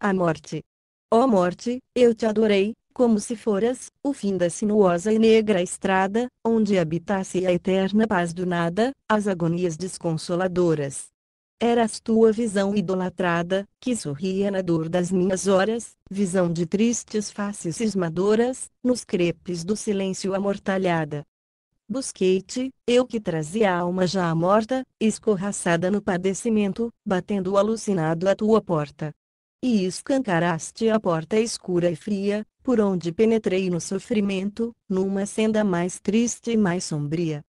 A morte. Ó morte, eu te adorei, como se foras, o fim da sinuosa e negra estrada, onde habitasse a eterna paz do nada, as agonias desconsoladoras. Eras tua visão idolatrada, que sorria na dor das minhas horas, visão de tristes faces cismadoras, nos crepes do silêncio amortalhada. Busquei-te, eu que trazia a alma já morta, escorraçada no padecimento, batendo alucinado à tua porta e escancaraste a porta escura e fria, por onde penetrei no sofrimento, numa senda mais triste e mais sombria.